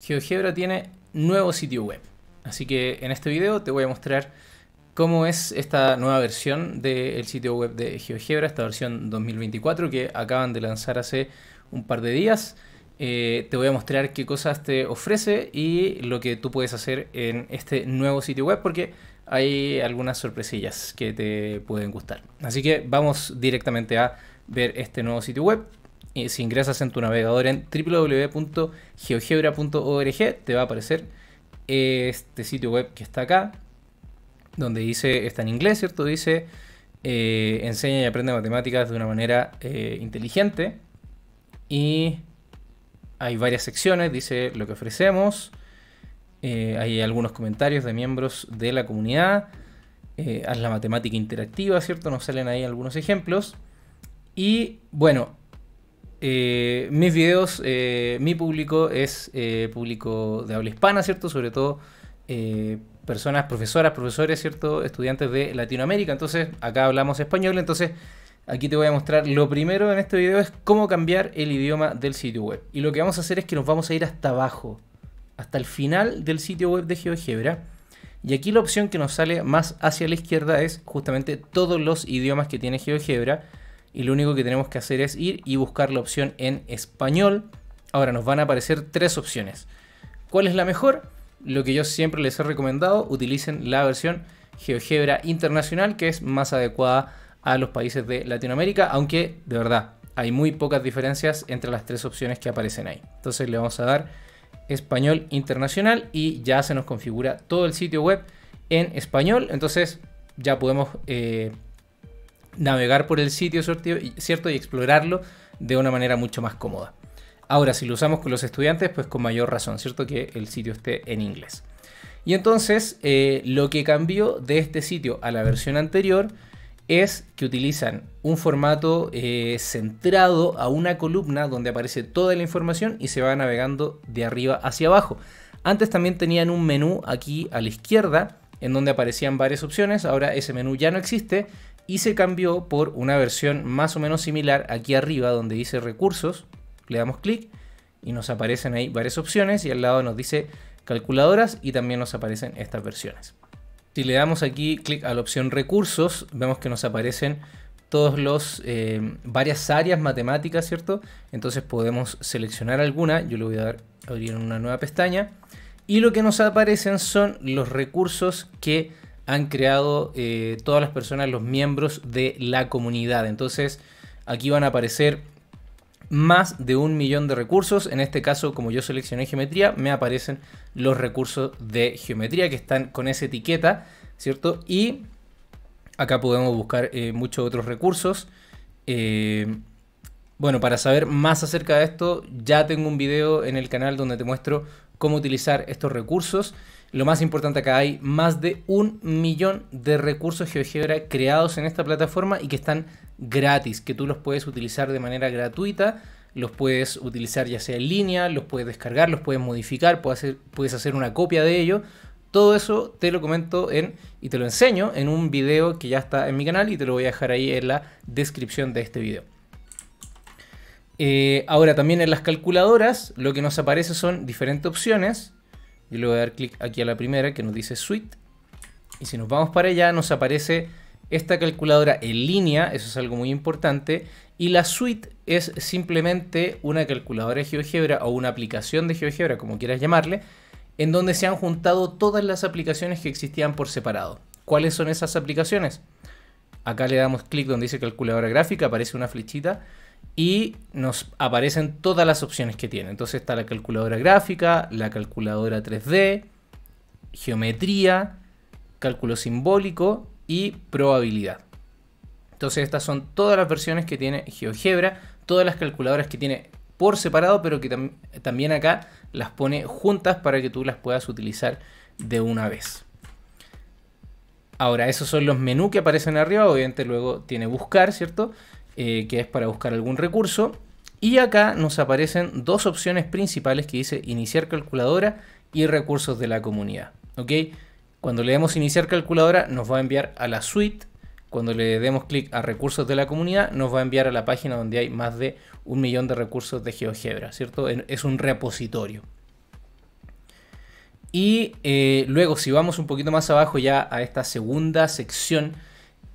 GeoGebra tiene nuevo sitio web, así que en este video te voy a mostrar cómo es esta nueva versión del sitio web de GeoGebra, esta versión 2024 que acaban de lanzar hace un par de días. Eh, te voy a mostrar qué cosas te ofrece y lo que tú puedes hacer en este nuevo sitio web porque hay algunas sorpresillas que te pueden gustar. Así que vamos directamente a ver este nuevo sitio web si ingresas en tu navegador en www.geogebra.org, te va a aparecer este sitio web que está acá, donde dice, está en inglés, ¿cierto? Dice, eh, enseña y aprende matemáticas de una manera eh, inteligente. Y hay varias secciones, dice lo que ofrecemos. Eh, hay algunos comentarios de miembros de la comunidad. haz la matemática interactiva, ¿cierto? Nos salen ahí algunos ejemplos. Y bueno, eh, mis videos, eh, mi público es eh, público de habla hispana, ¿cierto? Sobre todo personas, profesoras, profesores, ¿cierto? Estudiantes de Latinoamérica. Entonces, acá hablamos español. Entonces, aquí te voy a mostrar lo primero en este video es cómo cambiar el idioma del sitio web. Y lo que vamos a hacer es que nos vamos a ir hasta abajo, hasta el final del sitio web de GeoGebra. Y aquí la opción que nos sale más hacia la izquierda es justamente todos los idiomas que tiene GeoGebra y lo único que tenemos que hacer es ir y buscar la opción en español. Ahora nos van a aparecer tres opciones. ¿Cuál es la mejor? Lo que yo siempre les he recomendado, utilicen la versión GeoGebra Internacional que es más adecuada a los países de Latinoamérica, aunque de verdad hay muy pocas diferencias entre las tres opciones que aparecen ahí. Entonces le vamos a dar español internacional y ya se nos configura todo el sitio web en español. Entonces ya podemos eh, navegar por el sitio, ¿cierto? Y explorarlo de una manera mucho más cómoda. Ahora, si lo usamos con los estudiantes, pues con mayor razón, ¿cierto? Que el sitio esté en inglés. Y entonces, eh, lo que cambió de este sitio a la versión anterior es que utilizan un formato eh, centrado a una columna donde aparece toda la información y se va navegando de arriba hacia abajo. Antes también tenían un menú aquí a la izquierda en donde aparecían varias opciones, ahora ese menú ya no existe y se cambió por una versión más o menos similar aquí arriba donde dice recursos, le damos clic y nos aparecen ahí varias opciones y al lado nos dice calculadoras y también nos aparecen estas versiones. Si le damos aquí clic a la opción recursos, vemos que nos aparecen todos los eh, varias áreas matemáticas, ¿cierto? Entonces podemos seleccionar alguna. Yo le voy a dar abrir una nueva pestaña y lo que nos aparecen son los recursos que han creado eh, todas las personas, los miembros de la comunidad. Entonces aquí van a aparecer más de un millón de recursos. En este caso, como yo seleccioné geometría, me aparecen los recursos de geometría que están con esa etiqueta, ¿cierto? Y acá podemos buscar eh, muchos otros recursos. Eh, bueno, para saber más acerca de esto, ya tengo un video en el canal donde te muestro cómo utilizar estos recursos. Lo más importante acá hay más de un millón de recursos GeoGebra creados en esta plataforma y que están gratis, que tú los puedes utilizar de manera gratuita, los puedes utilizar ya sea en línea, los puedes descargar, los puedes modificar, puedes hacer, una copia de ello. Todo eso te lo comento en y te lo enseño en un video que ya está en mi canal y te lo voy a dejar ahí en la descripción de este video. Eh, ahora también en las calculadoras lo que nos aparece son diferentes opciones y le voy a dar clic aquí a la primera que nos dice Suite. Y si nos vamos para allá nos aparece esta calculadora en línea, eso es algo muy importante. Y la suite es simplemente una calculadora de GeoGebra o una aplicación de GeoGebra, como quieras llamarle, en donde se han juntado todas las aplicaciones que existían por separado. ¿Cuáles son esas aplicaciones? Acá le damos clic donde dice calculadora gráfica, aparece una flechita y nos aparecen todas las opciones que tiene. Entonces está la calculadora gráfica, la calculadora 3D, geometría, cálculo simbólico y probabilidad. Entonces estas son todas las versiones que tiene GeoGebra, todas las calculadoras que tiene por separado, pero que también acá las pone juntas para que tú las puedas utilizar de una vez. Ahora, esos son los menús que aparecen arriba, obviamente luego tiene buscar, ¿cierto? Eh, que es para buscar algún recurso. Y acá nos aparecen dos opciones principales que dice iniciar calculadora y recursos de la comunidad. ¿ok? Cuando le demos iniciar calculadora nos va a enviar a la suite. Cuando le demos clic a recursos de la comunidad nos va a enviar a la página donde hay más de un millón de recursos de GeoGebra. ¿cierto? Es un repositorio. Y eh, luego si vamos un poquito más abajo ya a esta segunda sección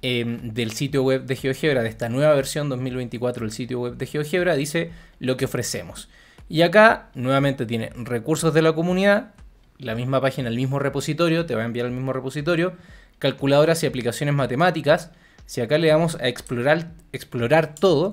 Em, del sitio web de GeoGebra, de esta nueva versión 2024 del sitio web de GeoGebra, dice lo que ofrecemos. Y acá nuevamente tiene recursos de la comunidad, la misma página, el mismo repositorio, te va a enviar el mismo repositorio, calculadoras y aplicaciones matemáticas. Si acá le damos a explorar, explorar todo,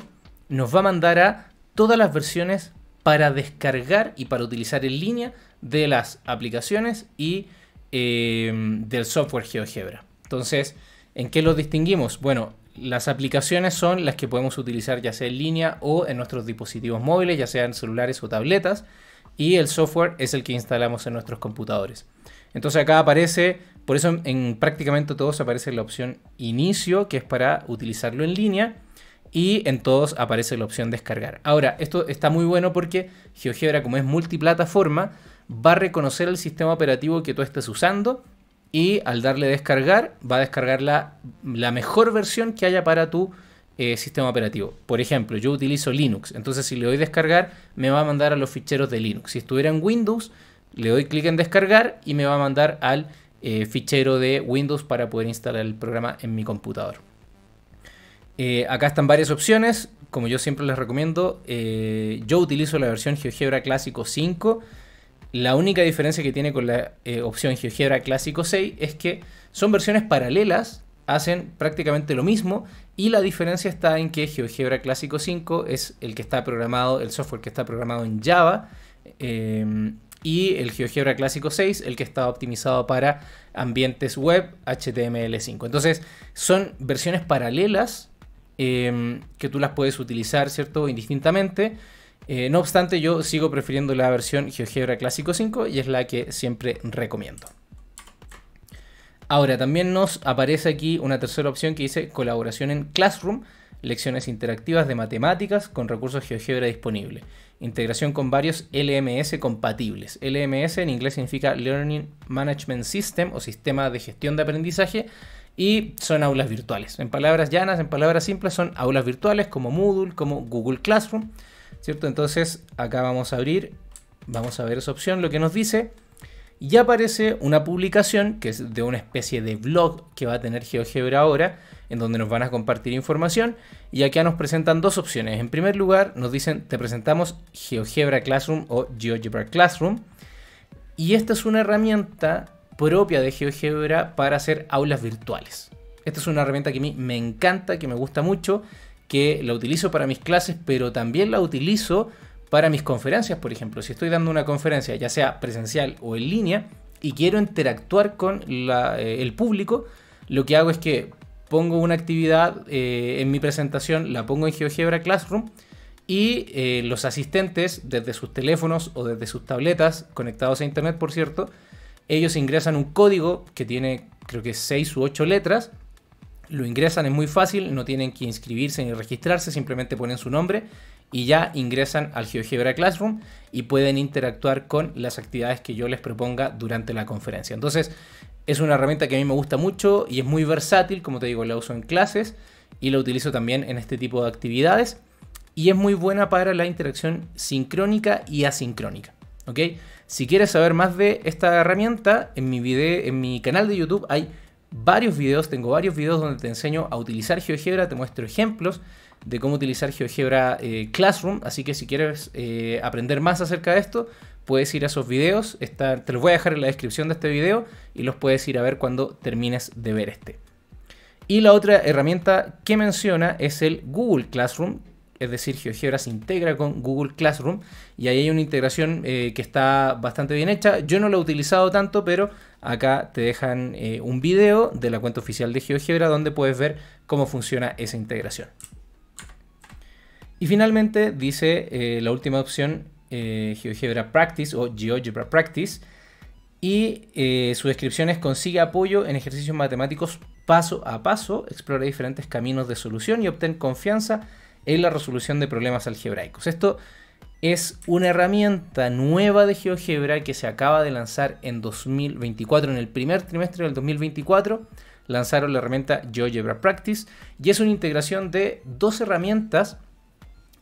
nos va a mandar a todas las versiones para descargar y para utilizar en línea de las aplicaciones y em, del software GeoGebra. Entonces, ¿En qué los distinguimos? Bueno, las aplicaciones son las que podemos utilizar ya sea en línea o en nuestros dispositivos móviles, ya sean celulares o tabletas, y el software es el que instalamos en nuestros computadores. Entonces acá aparece, por eso en, en prácticamente todos aparece la opción inicio, que es para utilizarlo en línea, y en todos aparece la opción descargar. Ahora, esto está muy bueno porque GeoGebra, como es multiplataforma, va a reconocer el sistema operativo que tú estés usando y al darle descargar va a descargar la, mejor versión que haya para tu eh, sistema operativo. Por ejemplo, yo utilizo Linux, entonces si le doy descargar me va a mandar a los ficheros de Linux. Si estuviera en Windows, le doy clic en descargar y me va a mandar al eh, fichero de Windows para poder instalar el programa en mi computador. Eh, acá están varias opciones, como yo siempre les recomiendo, yo utilizo la versión GeoGebra Clásico 5 la única diferencia que tiene con la eh, opción GeoGebra Clásico 6 es que son versiones paralelas, hacen prácticamente lo mismo y la diferencia está en que GeoGebra Clásico 5 es el que está programado, el software que está programado en Java eh, y el GeoGebra Clásico 6 el que está optimizado para ambientes web HTML5. Entonces son versiones paralelas eh, que tú las puedes utilizar, ¿cierto? Indistintamente eh, no obstante, yo sigo prefiriendo la versión GeoGebra Clásico 5 y es la que siempre recomiendo. Ahora, también nos aparece aquí una tercera opción que dice colaboración en Classroom, lecciones interactivas de matemáticas con recursos GeoGebra disponibles. Integración con varios LMS compatibles. LMS en inglés significa Learning Management System o Sistema de Gestión de Aprendizaje y son aulas virtuales. En palabras llanas, en palabras simples, son aulas virtuales como Moodle, como Google Classroom ¿cierto? Entonces acá vamos a abrir, vamos a ver esa opción, lo que nos dice, y aparece una publicación que es de una especie de blog que va a tener GeoGebra ahora, en donde nos van a compartir información, y acá nos presentan dos opciones. En primer lugar, nos dicen, te presentamos GeoGebra Classroom o GeoGebra Classroom, y esta es una herramienta propia de GeoGebra para hacer aulas virtuales. Esta es una herramienta que a mí me encanta, que me gusta mucho, que la utilizo para mis clases, pero también la utilizo para mis conferencias, por ejemplo. Si estoy dando una conferencia, ya sea presencial o en línea, y quiero interactuar con eh, el público, lo que hago es que pongo una actividad eh, en mi presentación, la pongo en GeoGebra Classroom, y eh, los asistentes, desde sus teléfonos o desde sus tabletas, conectados a internet, por cierto, ellos ingresan un código que tiene creo que 6 u 8 letras lo ingresan, es muy fácil, no tienen que inscribirse ni registrarse, simplemente ponen su nombre y ya ingresan al GeoGebra Classroom y pueden interactuar con las actividades que yo les proponga durante la conferencia. Entonces, es una herramienta que a mí me gusta mucho y es muy versátil, como te digo, la uso en clases y la utilizo también en este tipo de actividades y es muy buena para la interacción sincrónica y asincrónica. Si quieres saber más de esta herramienta, en mi, video, en mi canal de YouTube hay varios videos, tengo varios videos donde te enseño a utilizar GeoGebra, te muestro ejemplos de cómo utilizar GeoGebra eh, Classroom, así que si quieres eh, aprender más acerca de esto, puedes ir a esos videos, te los voy a dejar en la descripción de este video y los puedes ir a ver cuando termines de ver este. Y la otra herramienta que menciona es el Google Classroom, es decir, GeoGebra se integra con Google Classroom y ahí hay una integración eh, que está bastante bien hecha. Yo no la he utilizado tanto, pero acá te dejan eh, un video de la cuenta oficial de GeoGebra donde puedes ver cómo funciona esa integración. Y finalmente dice eh, la última opción, GeoGebra Practice o GeoGebra Practice, y su descripción es consigue apoyo en ejercicios matemáticos paso a paso, explora diferentes caminos de solución y obtén confianza en la resolución de problemas algebraicos. Esto es una herramienta nueva de GeoGebra que se acaba de lanzar en 2024, en el primer trimestre del 2024 lanzaron la herramienta GeoGebra Practice y es una integración de dos herramientas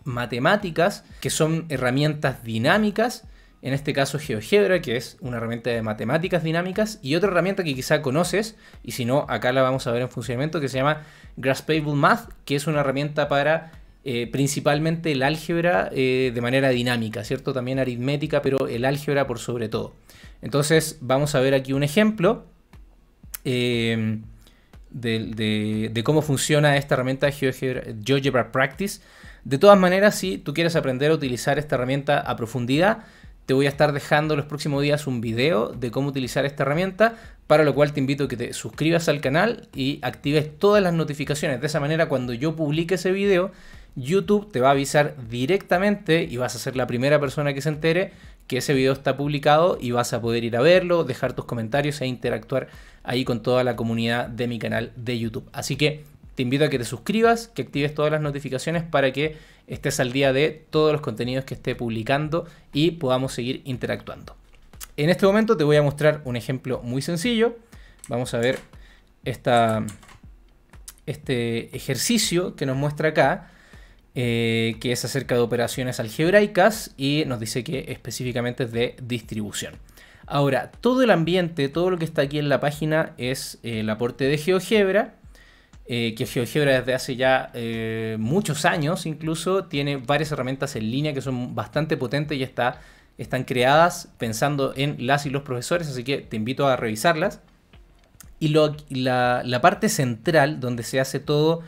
matemáticas que son herramientas dinámicas en este caso GeoGebra, que es una herramienta de matemáticas dinámicas, y otra herramienta que quizá conoces, y si no, acá la vamos a ver en funcionamiento, que se llama Graspable Math, que es una herramienta para eh, principalmente el álgebra eh, de manera dinámica, ¿cierto? También aritmética, pero el álgebra por sobre todo. Entonces vamos a ver aquí un ejemplo eh, de, cómo funciona esta herramienta de GeoGebra Practice. De todas maneras, si tú quieres aprender a utilizar esta herramienta a profundidad, te voy a estar dejando los próximos días un video de cómo utilizar esta herramienta, para lo cual te invito a que te suscribas al canal y actives todas las notificaciones. De esa manera, cuando yo publique ese video, YouTube te va a avisar directamente y vas a ser la primera persona que se entere que ese video está publicado y vas a poder ir a verlo, dejar tus comentarios e interactuar ahí con toda la comunidad de mi canal de YouTube. Así que te invito a que te suscribas, que actives todas las notificaciones para que estés al día de todos los contenidos que esté publicando y podamos seguir interactuando. En este momento te voy a mostrar un ejemplo muy sencillo. Vamos a ver este ejercicio que nos muestra acá eh, que es acerca de operaciones algebraicas y nos dice que específicamente es de distribución. Ahora, todo el ambiente, todo lo que está aquí en la página es eh, el aporte de GeoGebra, eh, que GeoGebra desde hace ya muchos años incluso tiene varias herramientas en línea que son bastante potentes y están creadas pensando en las y los profesores, así que te invito a revisarlas. Y la parte central donde se hace todo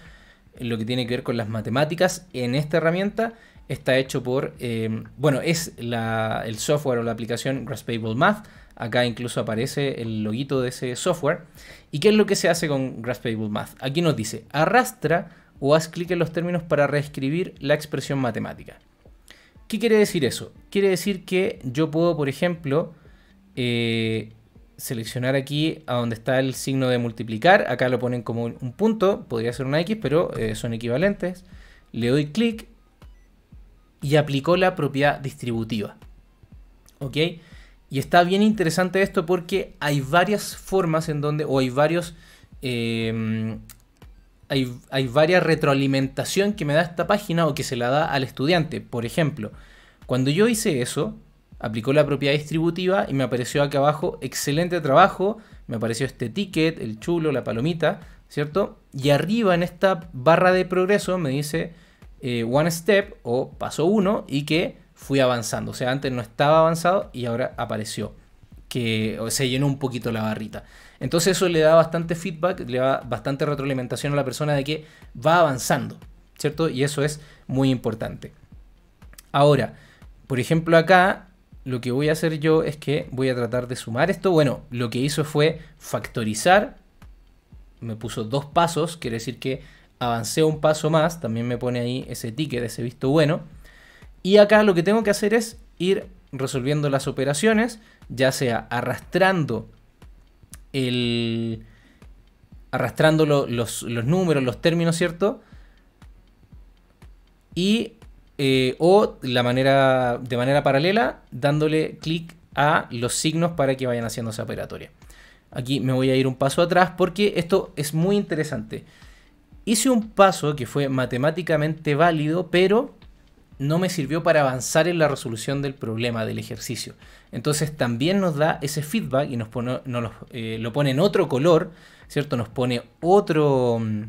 lo que tiene que ver con las matemáticas en esta herramienta está hecho por, eh, bueno, es el software o la aplicación Graspable Math. Acá incluso aparece el loguito de ese software. ¿Y qué es lo que se hace con Graspable Math? Aquí nos dice, arrastra o haz clic en los términos para reescribir la expresión matemática. ¿Qué quiere decir eso? Quiere decir que yo puedo, por ejemplo, eh, seleccionar aquí a donde está el signo de multiplicar. Acá lo ponen como un punto, podría ser una X, pero eh, son equivalentes. Le doy clic y aplicó la propiedad distributiva. ¿Ok? Y está bien interesante esto porque hay varias formas en donde, o hay varios, eh, hay, hay varias retroalimentación que me da esta página o que se la da al estudiante. Por ejemplo, cuando yo hice eso, aplicó la propiedad distributiva y me apareció acá abajo, excelente trabajo, me apareció este ticket, el chulo, la palomita, ¿cierto? Y arriba en esta barra de progreso me dice eh, one step o paso uno... y que fui avanzando, o sea, antes no estaba avanzado y ahora apareció, que se llenó un poquito la barrita. Entonces eso le da bastante feedback, le da bastante retroalimentación a la persona de que va avanzando, ¿cierto? Y eso es muy importante. Ahora, por ejemplo acá lo que voy a hacer yo es que voy a tratar de sumar esto. Bueno, lo que hizo fue factorizar. Me puso dos pasos, quiere decir que avancé un paso más. También me pone ahí ese ticket, ese visto bueno. Y acá lo que tengo que hacer es ir resolviendo las operaciones, ya sea arrastrando el arrastrando los números, los términos, ¿cierto? Y eh, o la manera, de manera paralela dándole clic a los signos para que vayan haciendo esa operatoria. Aquí me voy a ir un paso atrás porque esto es muy interesante. Hice un paso que fue matemáticamente válido, pero no me sirvió para avanzar en la resolución del problema, del ejercicio. Entonces también nos da ese feedback y nos, eh, lo pone en otro color, ¿cierto? Nos pone otro, mm,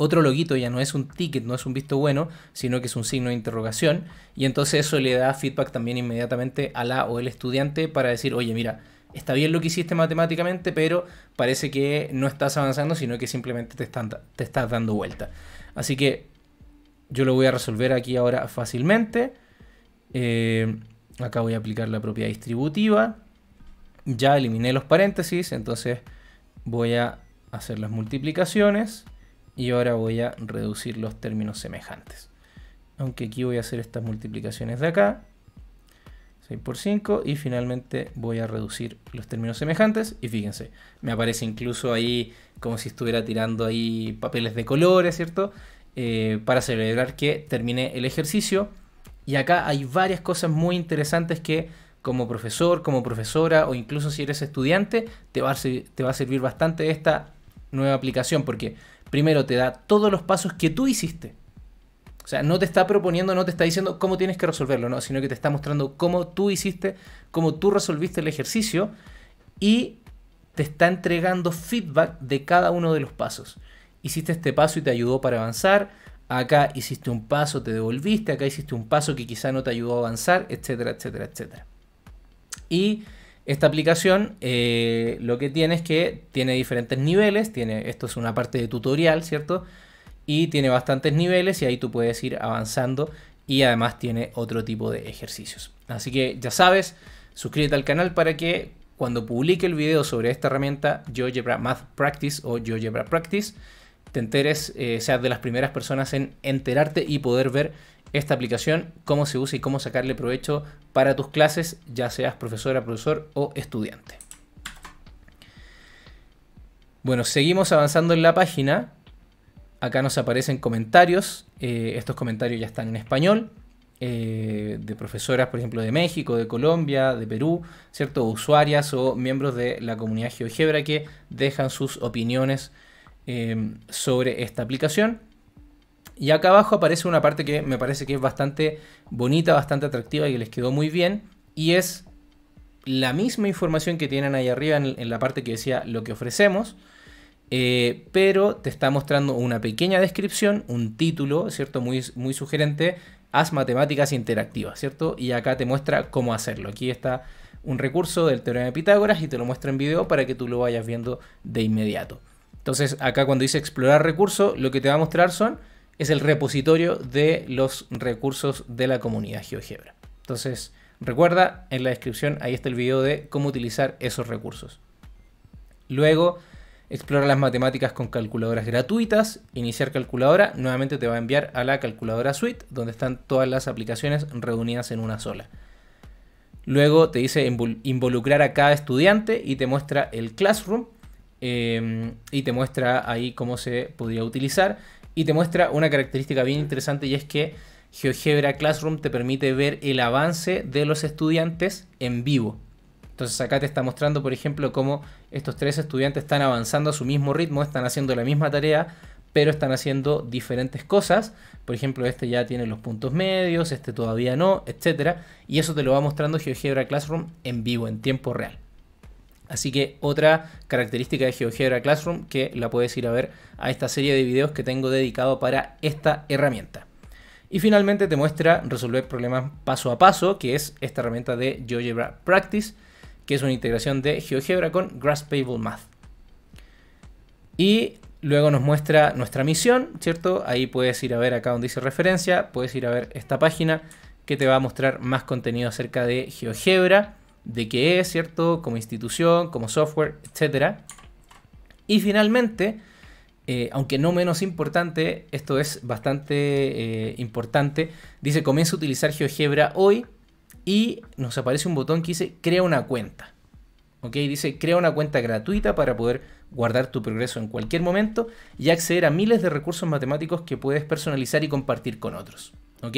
otro loguito ya no es un ticket, no es un visto bueno, sino que es un signo de interrogación. Y entonces eso le da feedback también inmediatamente a la o el estudiante para decir, oye, mira, está bien lo que hiciste matemáticamente, pero parece que no estás avanzando, sino que simplemente te, te estás dando vuelta. Así que yo lo voy a resolver aquí ahora fácilmente. Eh, acá voy a aplicar la propiedad distributiva. Ya eliminé los paréntesis, entonces voy a hacer las multiplicaciones y ahora voy a reducir los términos semejantes. Aunque aquí voy a hacer estas multiplicaciones de acá. 6 por 5 y finalmente voy a reducir los términos semejantes y fíjense, me aparece incluso ahí como si estuviera tirando ahí papeles de colores, ¿cierto? Eh, para celebrar que termine el ejercicio y acá hay varias cosas muy interesantes que como profesor, como profesora o incluso si eres estudiante te va te va a servir bastante esta nueva aplicación porque primero te da todos los pasos que tú hiciste. O sea, no te está proponiendo, no te está diciendo cómo tienes que resolverlo, no, sino que te está mostrando cómo tú hiciste, cómo tú resolviste el ejercicio y te está entregando feedback de cada uno de los pasos. Hiciste este paso y te ayudó para avanzar, acá hiciste un paso, te devolviste, acá hiciste un paso que quizá no te ayudó a avanzar, etcétera, etcétera, etcétera. Y esta aplicación eh, lo que tiene es que tiene diferentes niveles, tiene, esto es una parte de tutorial, ¿cierto? Y tiene bastantes niveles y ahí tú puedes ir avanzando y además tiene otro tipo de ejercicios. Así que ya sabes, suscríbete al canal para que cuando publique el video sobre esta herramienta GeoGebra Math Practice o GeoGebra Practice, te enteres, eh, seas de las primeras personas en enterarte y poder ver esta aplicación, cómo se usa y cómo sacarle provecho para tus clases, ya seas profesora, profesor o estudiante. Bueno, seguimos avanzando en la página. Acá nos aparecen comentarios. Eh, estos comentarios ya están en español. Eh, de profesoras, por ejemplo, de México, de Colombia, de Perú, ¿cierto? Usuarias o miembros de la comunidad GeoGebra que dejan sus opiniones Em, sobre esta aplicación. Y acá abajo aparece una parte que me parece que es bastante bonita, bastante atractiva y que les quedó muy bien. Y es la misma información que tienen ahí arriba en, la parte que decía lo que ofrecemos. Eh, pero te está mostrando una pequeña descripción, un título, ¿cierto? Muy, muy sugerente. Haz matemáticas interactivas, ¿cierto? Y acá te muestra cómo hacerlo. Aquí está un recurso del teorema de Pitágoras y te lo muestra en video para que tú lo vayas viendo de inmediato. Entonces acá cuando dice explorar recursos, lo que te va a mostrar son es el repositorio de los recursos de la comunidad GeoGebra. Entonces recuerda, en la descripción ahí está el video de cómo utilizar esos recursos. Luego explora las matemáticas con calculadoras gratuitas, iniciar calculadora, nuevamente te va a enviar a la calculadora suite donde están todas las aplicaciones reunidas en una sola. Luego te dice involucrar a cada estudiante y te muestra el classroom Em, y te muestra ahí cómo se podría utilizar. Y te muestra una característica bien interesante y es que GeoGebra Classroom te permite ver el avance de los estudiantes en vivo. Entonces acá te está mostrando, por ejemplo, cómo estos tres estudiantes están avanzando a su mismo ritmo, están haciendo la misma tarea, pero están haciendo diferentes cosas. Por ejemplo, este ya tiene los puntos medios, este todavía no, etc. Y eso te lo va mostrando GeoGebra Classroom en vivo, en tiempo real. Así que otra característica de GeoGebra Classroom que la puedes ir a ver a esta serie de videos que tengo dedicado para esta herramienta. Y finalmente te muestra resolver problemas paso a paso, que es esta herramienta de GeoGebra Practice, que es una integración de GeoGebra con Graspable Math. Y luego nos muestra nuestra misión, ¿cierto? Ahí puedes ir a ver acá donde dice referencia, puedes ir a ver esta página que te va a mostrar más contenido acerca de GeoGebra de qué es, ¿cierto? Como institución, como software, etc. Y finalmente, eh, aunque no menos importante, esto es bastante eh, importante, dice comienza a utilizar GeoGebra hoy y nos aparece un botón que dice crea una cuenta. ¿Ok? Dice crea una cuenta gratuita para poder guardar tu progreso en cualquier momento y acceder a miles de recursos matemáticos que puedes personalizar y compartir con otros. ¿Ok?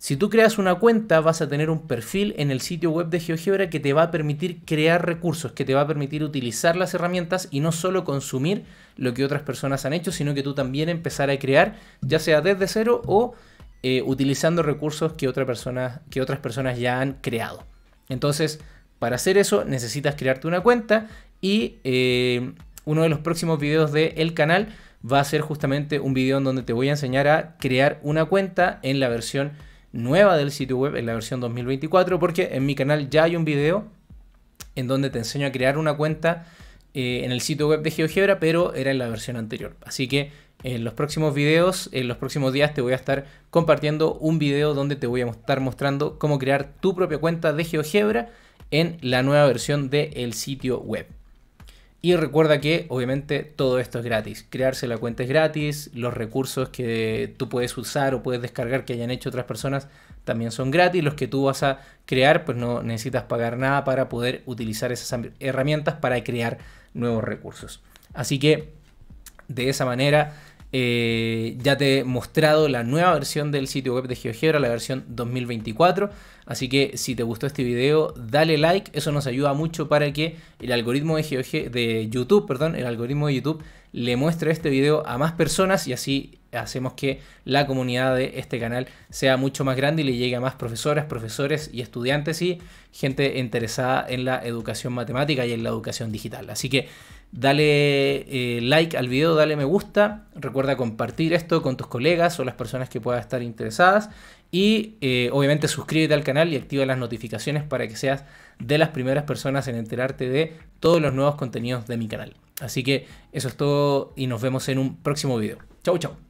Si tú creas una cuenta, vas a tener un perfil en el sitio web de GeoGebra que te va a permitir crear recursos, que te va a permitir utilizar las herramientas y no solo consumir lo que otras personas han hecho, sino que tú también empezar a crear, ya sea desde cero o eh, utilizando recursos que, otra persona, que otras personas ya han creado. Entonces, para hacer eso necesitas crearte una cuenta y eh, uno de los próximos videos del canal va a ser justamente un video en donde te voy a enseñar a crear una cuenta en la versión nueva del sitio web en la versión 2024 porque en mi canal ya hay un video en donde te enseño a crear una cuenta eh, en el sitio web de GeoGebra, pero era en la versión anterior. Así que en los próximos videos, en los próximos días te voy a estar compartiendo un video donde te voy a estar mostrando cómo crear tu propia cuenta de GeoGebra en la nueva versión del sitio web. Y recuerda que obviamente todo esto es gratis. Crearse la cuenta es gratis, los recursos que tú puedes usar o puedes descargar que hayan hecho otras personas también son gratis. Los que tú vas a crear, pues no necesitas pagar nada para poder utilizar esas herramientas para crear nuevos recursos. Así que de esa manera eh, ya te he mostrado la nueva versión del sitio web de GeoGebra, la versión 2024. Así que si te gustó este video, dale like. Eso nos ayuda mucho para que el algoritmo de, de YouTube, perdón, el algoritmo de YouTube le muestre este video a más personas y así hacemos que la comunidad de este canal sea mucho más grande y le llegue a más profesoras, profesores y estudiantes y gente interesada en la educación matemática y en la educación digital. Así que Dale eh, like al video, dale me gusta. Recuerda compartir esto con tus colegas o las personas que puedan estar interesadas. Y eh, obviamente suscríbete al canal y activa las notificaciones para que seas de las primeras personas en enterarte de todos los nuevos contenidos de mi canal. Así que eso es todo y nos vemos en un próximo video. Chau, chau.